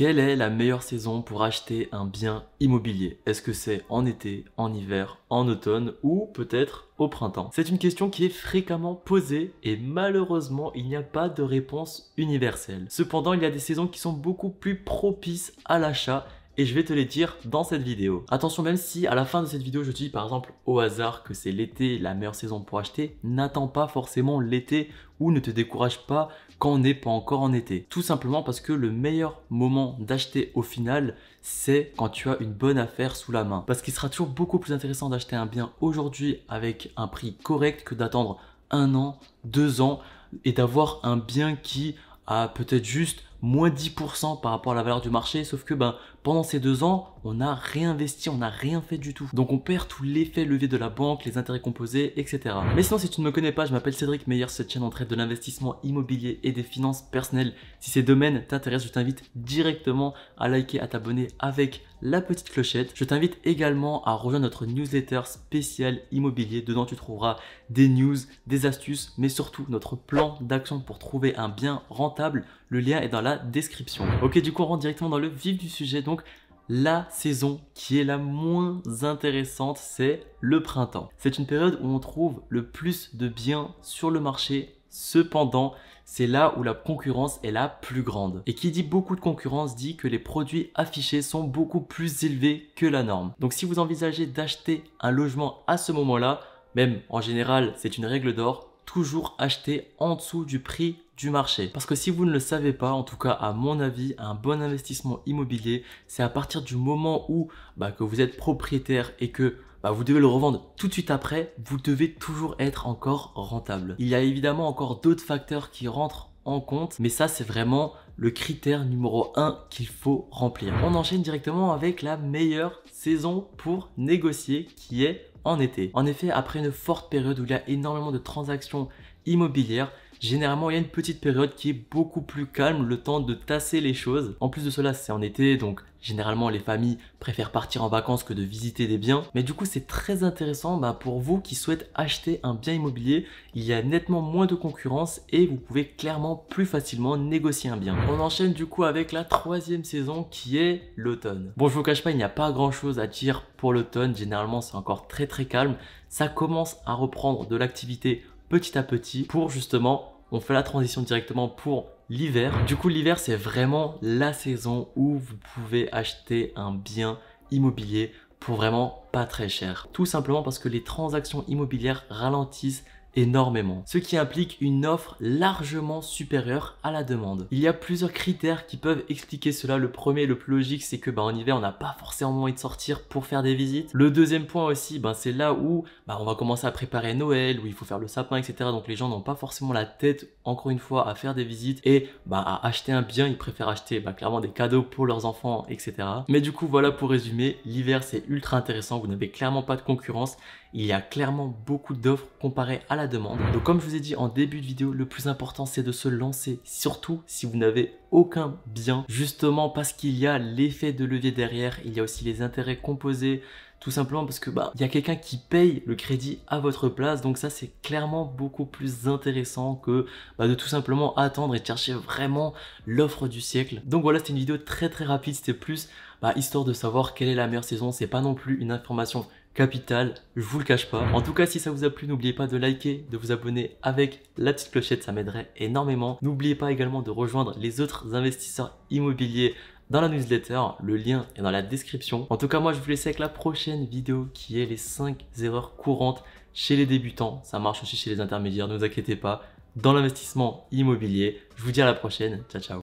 Quelle est la meilleure saison pour acheter un bien immobilier Est-ce que c'est en été, en hiver, en automne ou peut-être au printemps C'est une question qui est fréquemment posée et malheureusement il n'y a pas de réponse universelle. Cependant il y a des saisons qui sont beaucoup plus propices à l'achat et je vais te les dire dans cette vidéo. Attention même si à la fin de cette vidéo je te dis par exemple au hasard que c'est l'été la meilleure saison pour acheter, n'attends pas forcément l'été ou ne te décourage pas quand on n'est pas encore en été. Tout simplement parce que le meilleur moment d'acheter au final, c'est quand tu as une bonne affaire sous la main. Parce qu'il sera toujours beaucoup plus intéressant d'acheter un bien aujourd'hui avec un prix correct que d'attendre un an, deux ans et d'avoir un bien qui a peut-être juste moins 10% par rapport à la valeur du marché, sauf que ben, pendant ces deux ans, on n'a réinvesti, on n'a rien fait du tout. Donc on perd tout l'effet levier de la banque, les intérêts composés, etc. Mais sinon, si tu ne me connais pas, je m'appelle Cédric Meyer, cette chaîne traite de l'investissement immobilier et des finances personnelles. Si ces domaines t'intéressent, je t'invite directement à liker, à t'abonner avec la petite clochette. Je t'invite également à rejoindre notre newsletter spécial immobilier. Dedans, tu trouveras des news, des astuces, mais surtout notre plan d'action pour trouver un bien rentable. Le lien est dans la description. Ok, du coup, on rentre directement dans le vif du sujet. Donc, la saison qui est la moins intéressante, c'est le printemps. C'est une période où on trouve le plus de biens sur le marché. Cependant, c'est là où la concurrence est la plus grande. Et qui dit beaucoup de concurrence dit que les produits affichés sont beaucoup plus élevés que la norme. Donc si vous envisagez d'acheter un logement à ce moment-là, même en général c'est une règle d'or, toujours acheter en dessous du prix du marché. Parce que si vous ne le savez pas, en tout cas à mon avis, un bon investissement immobilier, c'est à partir du moment où bah, que vous êtes propriétaire et que bah, vous devez le revendre tout de suite après, vous devez toujours être encore rentable. Il y a évidemment encore d'autres facteurs qui rentrent en compte, mais ça c'est vraiment le critère numéro 1 qu'il faut remplir. On enchaîne directement avec la meilleure saison pour négocier qui est en été. En effet, après une forte période où il y a énormément de transactions immobilières, Généralement, il y a une petite période qui est beaucoup plus calme, le temps de tasser les choses. En plus de cela, c'est en été, donc Généralement, les familles préfèrent partir en vacances que de visiter des biens. Mais du coup, c'est très intéressant bah, pour vous qui souhaitez acheter un bien immobilier. Il y a nettement moins de concurrence et vous pouvez clairement plus facilement négocier un bien. On enchaîne du coup avec la troisième saison qui est l'automne. Bon, je vous cache pas, il n'y a pas grand chose à dire pour l'automne. Généralement, c'est encore très très calme. Ça commence à reprendre de l'activité petit à petit pour justement, on fait la transition directement pour l'hiver. Du coup, l'hiver, c'est vraiment la saison où vous pouvez acheter un bien immobilier pour vraiment pas très cher. Tout simplement parce que les transactions immobilières ralentissent énormément, ce qui implique une offre largement supérieure à la demande. Il y a plusieurs critères qui peuvent expliquer cela. Le premier, le plus logique, c'est que bah, en hiver, on n'a pas forcément envie de sortir pour faire des visites. Le deuxième point aussi, bah, c'est là où bah, on va commencer à préparer Noël, où il faut faire le sapin, etc. Donc les gens n'ont pas forcément la tête, encore une fois, à faire des visites et bah, à acheter un bien. Ils préfèrent acheter bah, clairement des cadeaux pour leurs enfants, etc. Mais du coup, voilà pour résumer, l'hiver, c'est ultra intéressant. Vous n'avez clairement pas de concurrence. Il y a clairement beaucoup d'offres comparées à la demande. Donc comme je vous ai dit en début de vidéo, le plus important c'est de se lancer, surtout si vous n'avez aucun bien, justement parce qu'il y a l'effet de levier derrière, il y a aussi les intérêts composés, tout simplement parce que bah il y a quelqu'un qui paye le crédit à votre place donc ça c'est clairement beaucoup plus intéressant que bah, de tout simplement attendre et chercher vraiment l'offre du siècle donc voilà c'était une vidéo très très rapide c'était plus bah, histoire de savoir quelle est la meilleure saison c'est pas non plus une information capital, je vous le cache pas. En tout cas, si ça vous a plu, n'oubliez pas de liker, de vous abonner avec la petite clochette, ça m'aiderait énormément. N'oubliez pas également de rejoindre les autres investisseurs immobiliers dans la newsletter, le lien est dans la description. En tout cas, moi je vous laisse avec la prochaine vidéo qui est les 5 erreurs courantes chez les débutants. Ça marche aussi chez les intermédiaires, ne vous inquiétez pas. Dans l'investissement immobilier, je vous dis à la prochaine. Ciao, ciao.